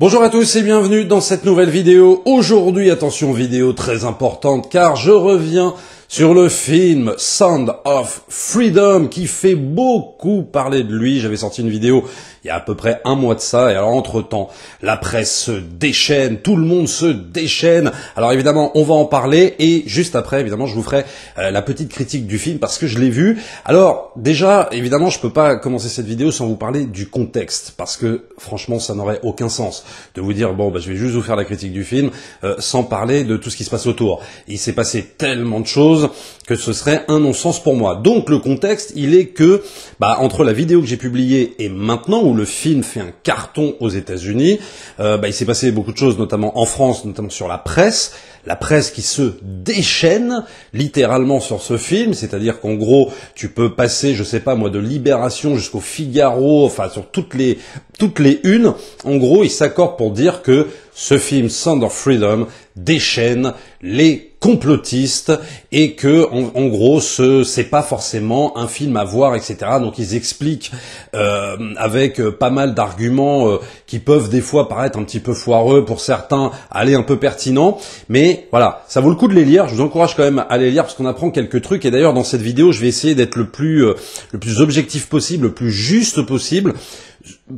Bonjour à tous et bienvenue dans cette nouvelle vidéo. Aujourd'hui, attention vidéo très importante car je reviens sur le film Sound of Freedom qui fait beaucoup parler de lui. J'avais sorti une vidéo il y a à peu près un mois de ça et alors entre-temps, la presse se déchaîne, tout le monde se déchaîne. Alors évidemment, on va en parler et juste après, évidemment, je vous ferai euh, la petite critique du film parce que je l'ai vu. Alors déjà, évidemment, je peux pas commencer cette vidéo sans vous parler du contexte parce que franchement, ça n'aurait aucun sens de vous dire bon, bah, je vais juste vous faire la critique du film euh, sans parler de tout ce qui se passe autour. Il s'est passé tellement de choses que ce serait un non-sens pour moi. Donc le contexte, il est que bah, entre la vidéo que j'ai publiée et maintenant où le film fait un carton aux États-Unis, euh, bah, il s'est passé beaucoup de choses, notamment en France, notamment sur la presse la presse qui se déchaîne littéralement sur ce film, c'est-à-dire qu'en gros, tu peux passer, je sais pas moi, de Libération jusqu'au Figaro, enfin sur toutes les toutes les unes. En gros, ils s'accordent pour dire que ce film Sound of Freedom déchaîne les complotistes et que en, gros ce c'est pas forcément un film à voir etc donc ils expliquent euh, avec euh, pas mal d'arguments euh, qui peuvent des fois paraître un petit peu foireux pour certains aller un peu pertinents mais mais voilà, ça vaut le coup de les lire. Je vous encourage quand même à les lire parce qu'on apprend quelques trucs. Et d'ailleurs, dans cette vidéo, je vais essayer d'être le plus euh, le plus objectif possible, le plus juste possible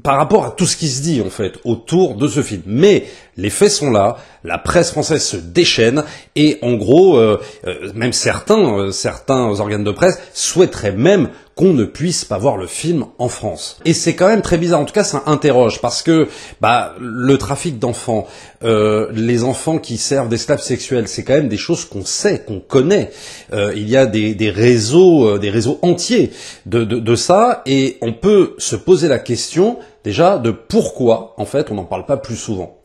par rapport à tout ce qui se dit en fait autour de ce film. Mais les faits sont là, la presse française se déchaîne et en gros, euh, euh, même certains, certains organes de presse souhaiteraient même qu'on ne puisse pas voir le film en France. Et c'est quand même très bizarre. En tout cas, ça interroge parce que bah le trafic d'enfants, euh, les enfants qui servent d'esclaves sexuels, c'est quand même des choses qu'on sait, qu'on connaît. Euh, il y a des, des réseaux, euh, des réseaux entiers de, de, ça, et on peut se poser la question déjà de pourquoi, en fait, on n'en parle pas plus souvent.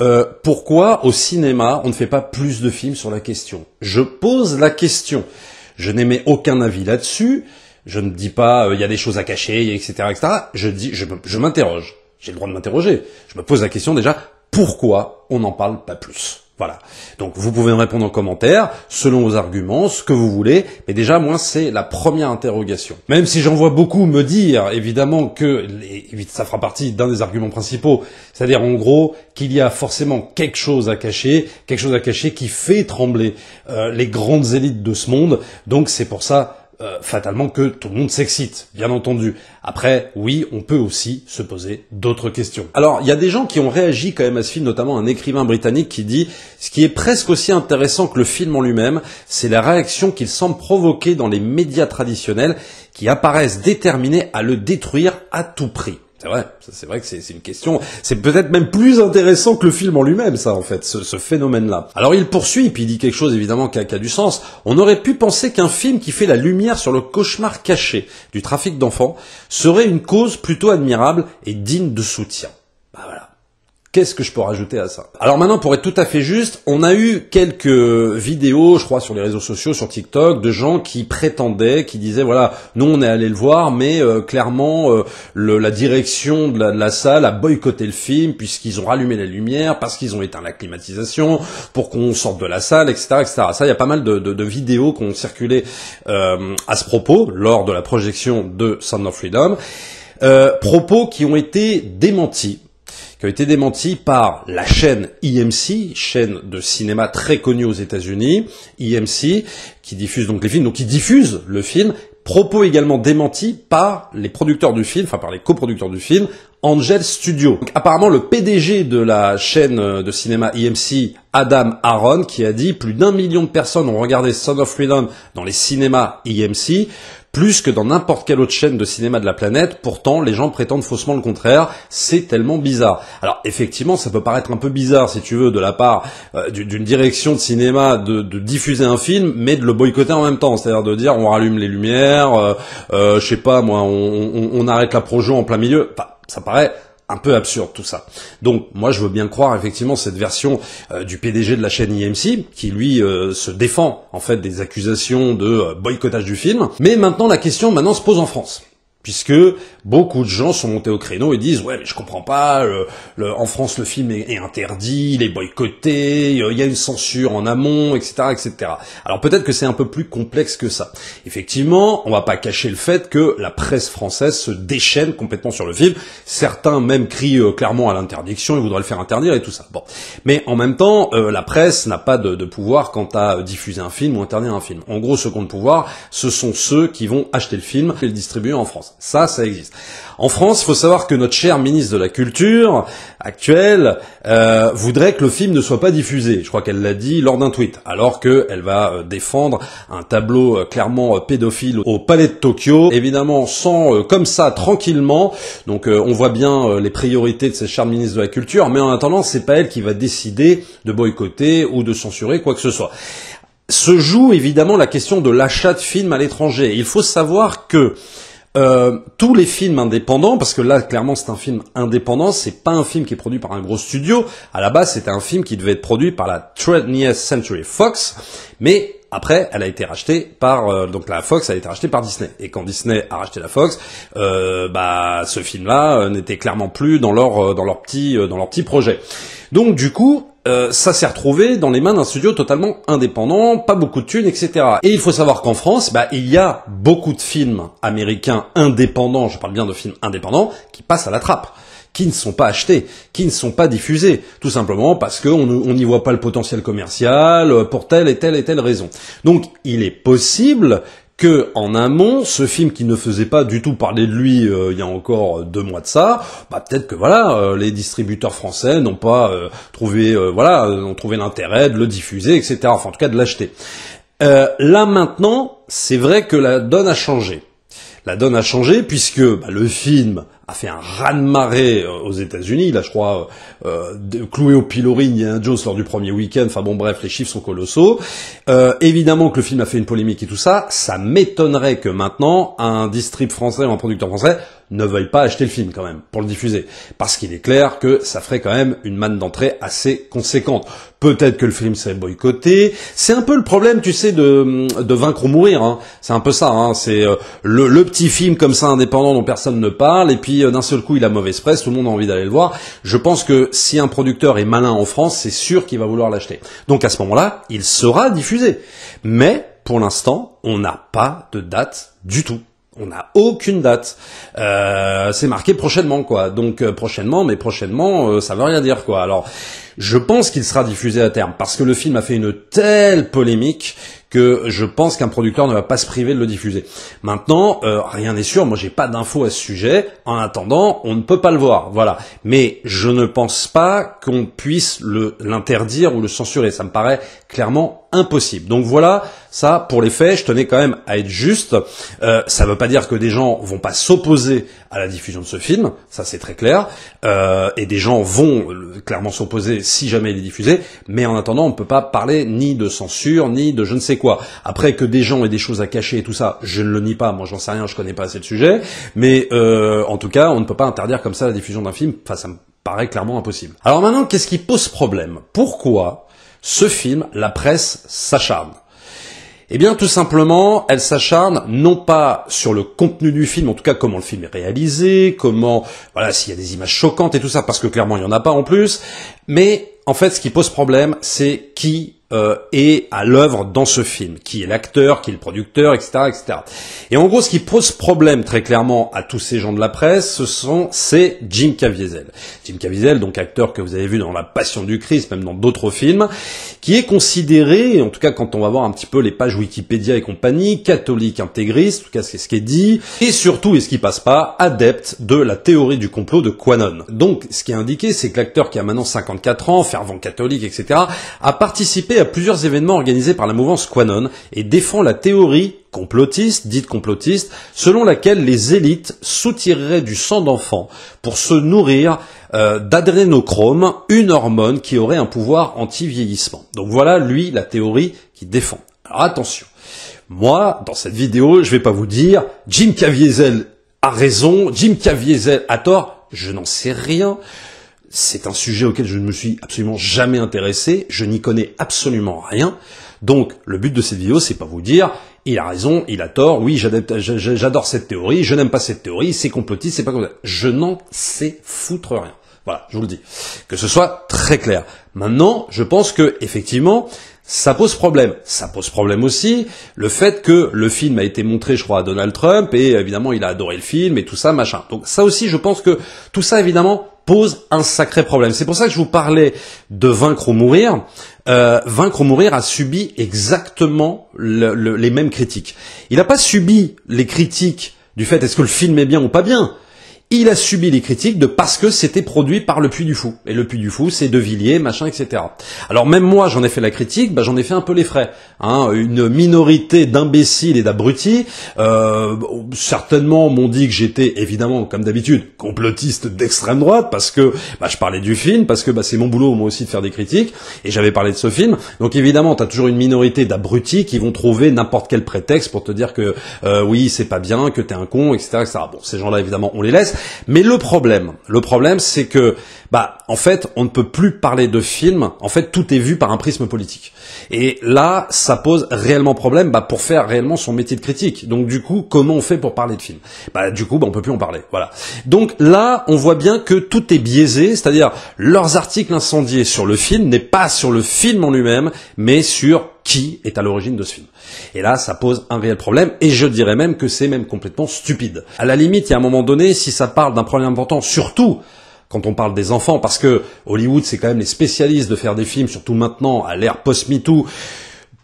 Euh, pourquoi au cinéma on ne fait pas plus de films sur la question Je pose la question. Je n'émets aucun avis là-dessus. Je ne dis pas, euh, il y a des choses à cacher, etc., etc. Je dis, je, m'interroge. J'ai le droit de m'interroger. Je me pose la question déjà, pourquoi on n'en parle pas plus? Voilà. Donc vous pouvez me répondre en commentaire, selon vos arguments, ce que vous voulez, mais déjà moi c'est la première interrogation. Même si j'en vois beaucoup me dire évidemment que ça fera partie d'un des arguments principaux, c'est-à-dire en gros qu'il y a forcément quelque chose à cacher, quelque chose à cacher qui fait trembler euh, les grandes élites de ce monde, donc c'est pour ça euh, fatalement que tout le monde s'excite, bien entendu. Après, oui, on peut aussi se poser d'autres questions. Alors, il y a des gens qui ont réagi quand même à ce film, notamment un écrivain britannique qui dit « Ce qui est presque aussi intéressant que le film en lui-même, c'est la réaction qu'il semble provoquer dans les médias traditionnels qui apparaissent déterminés à le détruire à tout prix. » C'est vrai, c'est vrai que c'est une question. C'est peut-être même plus intéressant que le film en lui-même, ça, en fait, ce, phénomène-là. Alors il poursuit, puis il dit quelque chose évidemment qui a, du sens. On aurait pu penser qu'un film qui fait la lumière sur le cauchemar caché du trafic d'enfants serait une cause plutôt admirable et digne de soutien. Bah voilà. Qu'est-ce que je peux rajouter à ça Alors maintenant, pour être tout à fait juste, on a eu quelques vidéos, je crois, sur les réseaux sociaux, sur TikTok, de gens qui prétendaient, qui disaient, voilà, nous on est allé le voir, mais euh, clairement, euh, la direction de la, salle a boycotté le film, puisqu'ils ont rallumé la lumière, parce qu'ils ont éteint la climatisation, pour qu'on sorte de la salle, etc. etc. Ça, il y a pas mal de, vidéos qui ont circulé euh, à ce propos, lors de la projection de Sound of Freedom. propos qui ont été démentis qui a été démenti par la chaîne IMC, e chaîne de cinéma très connue aux États-Unis, IMC, e qui diffuse donc les films, donc qui diffuse le film, propos également démenti par les producteurs du film, enfin par les coproducteurs du film, Angel Studio. apparemment, le PDG de la chaîne de cinéma IMC, e Adam Aaron, qui a dit plus d'un million de personnes ont regardé Son of Freedom dans les cinémas IMC », plus que dans n'importe quelle autre chaîne de cinéma de la planète. Pourtant, les gens prétendent faussement le contraire. C'est tellement bizarre. Alors, effectivement, ça peut paraître un peu bizarre, si tu veux, de la part euh, d'une direction de cinéma de, diffuser un film, mais de le boycotter en même temps. C'est-à-dire de dire, on rallume les lumières, euh, euh, je sais pas, moi, on, arrête la projection en plein milieu. Enfin, ça paraît un peu absurde tout ça. Donc moi je veux bien croire effectivement cette version euh, du PDG de la chaîne IMC qui lui euh, se défend en fait des accusations de euh, boycottage du film. Mais maintenant la question maintenant se pose en France. Puisque beaucoup de gens sont montés au créneau et disent ouais mais je comprends pas, euh, en France le film est, interdit, il est boycotté, euh, il y a une censure en amont, etc., etc. Alors peut-être que c'est un peu plus complexe que ça. Effectivement, on va pas cacher le fait que la presse française se déchaîne complètement sur le film. Certains même crient euh, clairement à l'interdiction, ils voudraient le faire interdire et tout ça. Bon, mais en même temps, la presse n'a pas de, pouvoir quant à diffuser un film ou interdire un film. En gros, ce qu'on pouvoir, ce sont ceux qui vont acheter le film et le distribuer en France. Ça, ça existe. En France, il faut savoir que notre chère ministre de la Culture actuelle euh, voudrait que le film ne soit pas diffusé. Je crois qu'elle l'a dit lors d'un tweet, alors qu'elle va euh, défendre un tableau euh, clairement euh, pédophile au Palais de Tokyo, évidemment sans comme ça tranquillement. Donc on voit bien les priorités de cette chère ministre de la Culture, mais en attendant, c'est pas elle qui va décider de boycotter ou de censurer quoi que ce soit se joue évidemment la question de l'achat de films à l'étranger. Il faut savoir que euh, tous les films indépendants, parce que là clairement c'est un film indépendant, c'est pas un film qui est produit par un gros studio. À la base c'était un film qui devait être produit par la 20 Century Fox, mais après, elle a été rachetée par euh, donc la Fox a été rachetée par Disney. Et quand Disney a racheté la Fox, euh, bah ce film-là n'était clairement plus dans leur dans leur petit dans leur petit projet. Donc du coup, euh, ça s'est retrouvé dans les mains d'un studio totalement indépendant, pas beaucoup de thunes, etc. Et il faut savoir qu'en France, bah, il y a beaucoup de films américains indépendants, je parle bien de films indépendants, qui passent à la trappe qui ne sont pas achetés, qui ne sont pas diffusés, tout simplement parce qu'on n'y voit pas le potentiel commercial euh, pour telle et telle et telle raison. Donc il est possible que en amont, ce film qui ne faisait pas du tout parler de lui euh, il y a encore deux mois de ça, bah peut-être que voilà, euh, les distributeurs français n'ont pas euh, trouvé voilà, ont trouvé l'intérêt de le diffuser, etc. en tout cas de l'acheter. là maintenant, c'est vrai que la donne a changé. La donne a changé puisque bah, le film a fait un raz-de-marée euh, aux États-Unis. Là, je crois, euh, cloué au pilori un Joe lors du premier week-end. Enfin bon, bref, les chiffres sont colossaux. Euh, évidemment que le film a fait une polémique et tout ça. Ça m'étonnerait que maintenant un distrib français ou un producteur français ne veuille pas acheter le film quand même pour le diffuser. Parce qu'il est clair que ça ferait quand même une manne d'entrée assez conséquente. Peut-être que le film serait boycotté. C'est un peu le problème, tu sais, de, de vaincre ou mourir. Hein. C'est un peu ça. Hein. C'est euh, le, petit film comme ça indépendant dont personne ne parle. Et puis euh, d'un seul coup, il a mauvaise presse. Tout le monde a envie d'aller le voir. Je pense que si un producteur est malin en France, c'est sûr qu'il va vouloir l'acheter. Donc à ce moment-là, il sera diffusé. Mais pour l'instant, on n'a pas de date du tout on n'a aucune date. Euh, c'est marqué prochainement, quoi. Donc euh, prochainement, mais prochainement, ça euh, ça veut rien dire, quoi. Alors, je pense qu'il sera diffusé à terme, parce que le film a fait une telle polémique que je pense qu'un producteur ne va pas se priver de le diffuser. Maintenant, rien n'est sûr. Moi, j'ai pas d'infos à ce sujet. En attendant, on ne peut pas le voir, voilà. Mais je ne pense pas qu'on puisse l'interdire ou le censurer. Ça me paraît clairement impossible. Donc voilà, ça pour les faits, je tenais quand même à être juste. Euh, ça ne veut pas dire que des gens vont pas s'opposer à la diffusion de ce film, ça c'est très clair, euh, et des gens vont euh, clairement s'opposer si jamais il est diffusé, mais en attendant on ne peut pas parler ni de censure, ni de je ne sais quoi. Après que des gens aient des choses à cacher et tout ça, je ne le nie pas, moi j'en sais rien, je connais pas assez le sujet, mais en tout cas on ne peut pas interdire comme ça la diffusion d'un film, enfin ça me paraît clairement impossible. Alors maintenant, qu'est-ce qui pose problème Pourquoi ce film, la presse s'acharne. Eh bien, tout simplement, elle s'acharne non pas sur le contenu du film, en tout cas comment le film est réalisé, comment, voilà, s'il y a des images choquantes et tout ça, parce que clairement il n'y en a pas en plus, mais en fait, ce qui pose problème, c'est qui euh, et à l'œuvre dans ce film, qui est l'acteur, qui est le producteur, etc., etc. Et en gros, ce qui pose problème très clairement à tous ces gens de la presse, ce sont c'est Jim Caviezel. Jim Caviezel, donc acteur que vous avez vu dans La Passion du Christ, même dans d'autres films, qui est considéré, en tout cas quand on va voir un petit peu les pages Wikipédia et compagnie, catholique intégriste, en tout cas c'est ce qui est dit, et surtout, et ce qui passe pas, adepte de la théorie du complot de Quanon. Donc, ce qui est indiqué, c'est que l'acteur qui a maintenant 54 ans, fervent catholique, etc., a participé plusieurs événements organisés par la mouvance Quanon et défend la théorie complotiste, dite complotiste, selon laquelle les élites soutireraient du sang d'enfants pour se nourrir euh, d'adrénochrome, une hormone qui aurait un pouvoir anti-vieillissement. Donc voilà, lui, la théorie qu'il défend. Alors attention. Moi, dans cette vidéo, je vais pas vous dire Jim Caviezel a raison, Jim Caviezel a tort, je n'en sais rien c'est un sujet auquel je ne me suis absolument jamais intéressé, je n'y connais absolument rien. Donc le but de cette vidéo, c'est pas vous dire il a raison, il a tort, oui, j'adore cette théorie, je n'aime pas cette théorie, c'est complotiste, c'est pas comme Je n'en sais foutre rien. Voilà, je vous le dis. Que ce soit très clair. Maintenant, je pense que effectivement, ça pose problème. Ça pose problème aussi le fait que le film a été montré, je crois, à Donald Trump et évidemment il a adoré le film et tout ça, machin. Donc ça aussi, je pense que tout ça, évidemment, pose un sacré problème. C'est pour ça que je vous parlais de vaincre ou mourir. Euh, vaincre ou mourir a subi exactement les mêmes critiques. Il n'a pas subi les critiques du fait est-ce que le film est bien ou pas bien. Il a subi les critiques de parce que c'était produit par le Puy du Fou. Et le Puy du Fou, c'est De Villiers, machin, etc. Alors même moi, j'en ai fait la critique, bah, j'en ai fait un peu les frais. Hein, une minorité d'imbéciles et d'abrutis. Euh, certainement m'ont dit que j'étais évidemment, comme d'habitude, complotiste d'extrême droite parce que bah, je parlais du film, parce que bah, c'est mon boulot moi aussi de faire des critiques et j'avais parlé de ce film. Donc évidemment, t'as toujours une minorité d'abrutis qui vont trouver n'importe quel prétexte pour te dire que euh, oui, c'est pas bien, que t'es un con, etc., etc. Bon, ces gens-là évidemment, on les laisse. Mais le problème, le problème, c'est que bah en fait, on ne peut plus parler de film. En fait, tout est vu par un prisme politique. Et là, ça ça pose réellement problème bah, pour faire réellement son métier de critique. Donc du coup, comment on fait pour parler de film bah, Du coup, bah, on peut plus en parler. Voilà. Donc là, on voit bien que tout est biaisé, c'est-à-dire leurs articles incendiés sur le film n'est pas sur le film en lui-même, mais sur qui est à l'origine de ce film. Et là, ça pose un réel problème, et je dirais même que c'est même complètement stupide. À la limite, il y a un moment donné, si ça parle d'un problème important, surtout quand on parle des enfants, parce que Hollywood, c'est quand même les spécialistes de faire des films, surtout maintenant, à l'ère post-MeToo,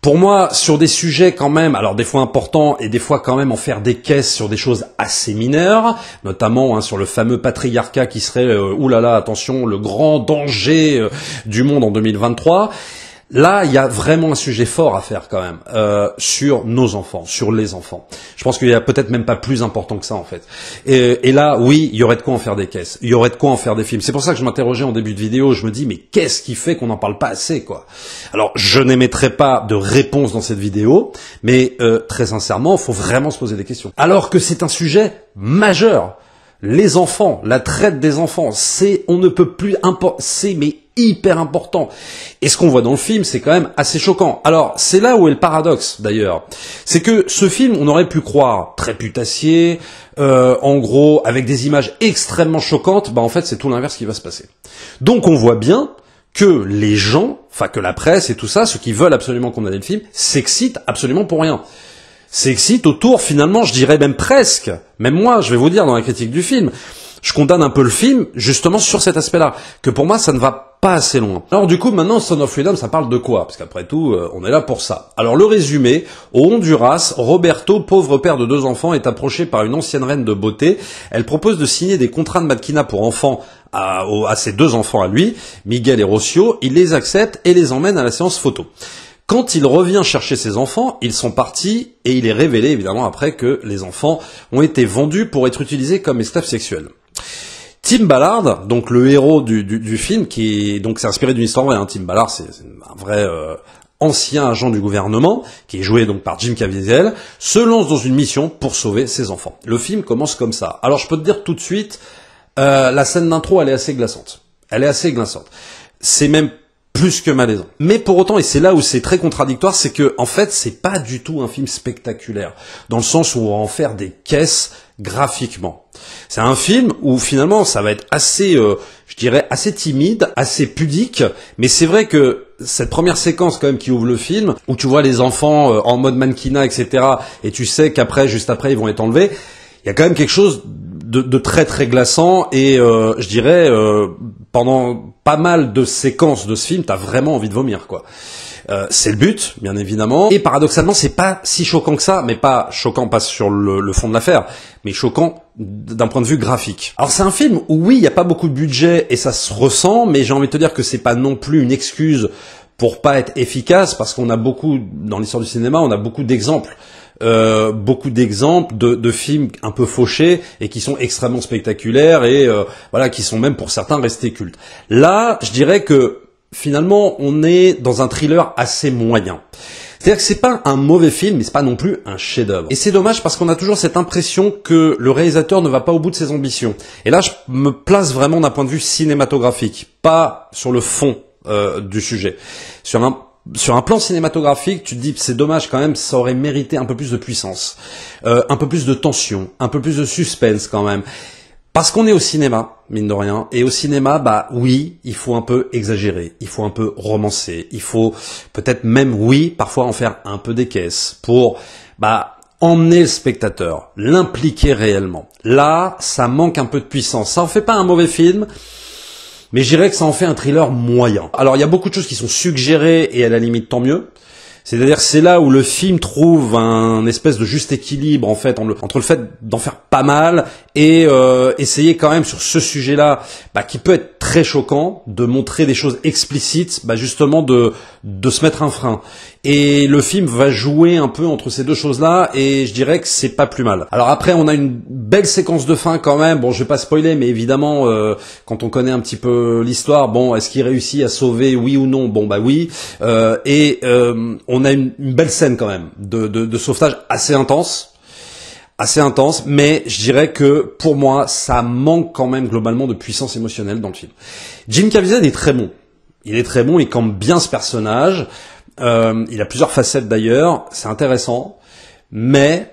pour moi, sur des sujets quand même, alors des fois importants et des fois quand même en faire des caisses sur des choses assez mineures, notamment hein, sur le fameux patriarcat qui serait, là euh, oulala, attention, le grand danger euh, du monde en 2023. Là, il y a vraiment un sujet fort à faire quand même euh, sur nos enfants, sur les enfants. Je pense qu'il y a peut-être même pas plus important que ça en fait. Et, là, oui, il y aurait de quoi en faire des caisses, il y aurait de quoi en faire des films. C'est pour ça que je m'interrogeais en début de vidéo, je me dis mais qu'est-ce qui fait qu'on n'en parle pas assez quoi Alors, je n'émettrai pas de réponse dans cette vidéo, mais euh, très sincèrement, faut vraiment se poser des questions. Alors que c'est un sujet majeur les enfants, la traite des enfants, c'est, on ne peut plus, c'est mais hyper important. Et ce qu'on voit dans le film, c'est quand même assez choquant. Alors, c'est là où est le paradoxe, d'ailleurs. C'est que ce film, on aurait pu croire très putassier, euh, en gros, avec des images extrêmement choquantes, bah en fait, c'est tout l'inverse qui va se passer. Donc, on voit bien que les gens, enfin que la presse et tout ça, ceux qui veulent absolument condamner le film, s'excitent absolument pour rien s'excite autour, finalement, je dirais même presque, même moi, je vais vous dire dans la critique du film, je condamne un peu le film justement sur cet aspect-là, que pour moi ça ne va pas assez loin. Alors du coup maintenant Son of Freedom ça parle de quoi Parce qu'après tout euh, on est là pour ça. Alors le résumé, au Honduras, Roberto, pauvre père de deux enfants, est approché par une ancienne reine de beauté. Elle propose de signer des contrats de mannequinat pour enfants à, à ses deux enfants à lui, Miguel et Rossio. Il les accepte et les emmène à la séance photo. Quand il revient chercher ses enfants, ils sont partis et il est révélé évidemment après que les enfants ont été vendus pour être utilisés comme esclaves sexuels. Tim Ballard, donc le héros du, film, qui est, donc c'est inspiré d'une histoire vraie. Hein. Tim Ballard, c'est un vrai euh, ancien agent du gouvernement, qui est joué donc par Jim Caviezel, se lance dans une mission pour sauver ses enfants. Le film commence comme ça. Alors je peux te dire tout de suite, euh, la scène d'intro, elle est assez glaçante. Elle est assez glaçante. C'est même plus que malaisant. Mais pour autant, et c'est là où c'est très contradictoire, c'est que en fait, c'est pas du tout un film spectaculaire, dans le sens où on va en faire des caisses graphiquement. C'est un film où finalement, ça va être assez, euh, je dirais, assez timide, assez pudique, mais c'est vrai que cette première séquence quand même qui ouvre le film, où tu vois les enfants euh, en mode mannequinat, etc., et tu sais qu'après, juste après, ils vont être enlevés. Il y a quand même quelque chose de, de, très très glaçant et euh, je dirais pendant pas mal de séquences de ce film, t'as vraiment envie de vomir, quoi. Euh, c'est le but, bien évidemment. Et paradoxalement, c'est pas si choquant que ça, mais pas choquant, pas sur le, le fond de l'affaire, mais choquant d'un point de vue graphique. Alors c'est un film où oui, il n'y a pas beaucoup de budget et ça se ressent, mais j'ai envie de te dire que c'est pas non plus une excuse pour pas être efficace, parce qu'on a beaucoup, dans l'histoire du cinéma, on a beaucoup d'exemples euh, beaucoup d'exemples de, de, films un peu fauchés et qui sont extrêmement spectaculaires et euh, voilà qui sont même pour certains restés cultes. Là, je dirais que finalement, on est dans un thriller assez moyen. C'est-à-dire que c'est pas un mauvais film, mais c'est pas non plus un chef-d'œuvre. Et c'est dommage parce qu'on a toujours cette impression que le réalisateur ne va pas au bout de ses ambitions. Et là, je me place vraiment d'un point de vue cinématographique, pas sur le fond euh, du sujet, sur un sur un plan cinématographique, tu te dis c'est dommage quand même, ça aurait mérité un peu plus de puissance, euh, un peu plus de tension, un peu plus de suspense quand même. Parce qu'on est au cinéma, mine de rien, et au cinéma, bah oui, il faut un peu exagérer, il faut un peu romancer, il faut peut-être même, oui, parfois en faire un peu des caisses pour, bah, emmener le spectateur, l'impliquer réellement. Là, ça manque un peu de puissance. Ça en fait pas un mauvais film, mais je dirais que ça en fait un thriller moyen. Alors il y a beaucoup de choses qui sont suggérées et à la limite tant mieux. C'est-à-dire c'est là où le film trouve un espèce de juste équilibre en fait entre le fait d'en faire pas mal et euh, essayer quand même sur ce sujet-là bah, qui peut être très choquant de montrer des choses explicites, bah, justement de de se mettre un frein et le film va jouer un peu entre ces deux choses-là, et je dirais que c'est pas plus mal. Alors après, on a une belle séquence de fin quand même. Bon, je vais pas spoiler, mais évidemment, euh, quand on connaît un petit peu l'histoire, bon, est-ce qu'il réussit à sauver, oui ou non Bon, bah oui. Euh, et euh, on a une, belle scène quand même de, de sauvetage assez intense assez intense, mais je dirais que pour moi, ça manque quand même globalement de puissance émotionnelle dans le film. Jim Caviezel est très bon. Il est très bon, et campe bien ce personnage. Euh, il a plusieurs facettes d'ailleurs, c'est intéressant, mais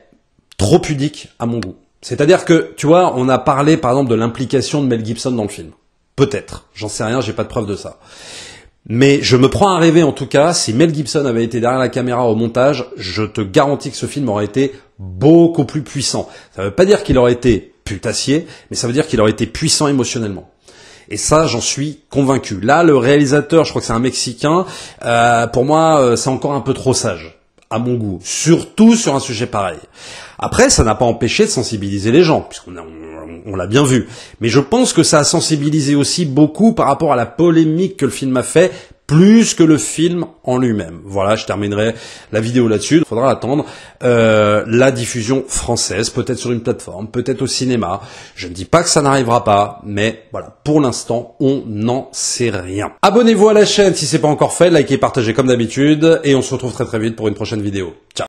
trop pudique à mon goût. C'est-à-dire que, tu vois, on a parlé par exemple de l'implication de Mel Gibson dans le film. Peut-être, j'en sais rien, j'ai pas de preuve de ça. Mais je me prends à rêver en tout cas, si Mel Gibson avait été derrière la caméra au montage, je te garantis que ce film aurait été beaucoup plus puissant. Ça veut pas dire qu'il aurait été putassier, mais ça veut dire qu'il aurait été puissant émotionnellement. Et ça, j'en suis convaincu. Là, le réalisateur, je crois que c'est un Mexicain, euh, pour moi, euh, c'est encore un peu trop sage, à mon goût. Surtout sur un sujet pareil. Après, ça n'a pas empêché de sensibiliser les gens, puisqu'on on, on l'a bien vu. Mais je pense que ça a sensibilisé aussi beaucoup par rapport à la polémique que le film a fait plus que le film en lui-même. Voilà, je terminerai la vidéo là-dessus. Il faudra attendre euh, la diffusion française, peut-être sur une plateforme, peut-être au cinéma. Je ne dis pas que ça n'arrivera pas, mais voilà, pour l'instant, on n'en sait rien. Abonnez-vous à la chaîne si ce n'est pas encore fait, likez, partagez comme d'habitude, et on se retrouve très très vite pour une prochaine vidéo. Ciao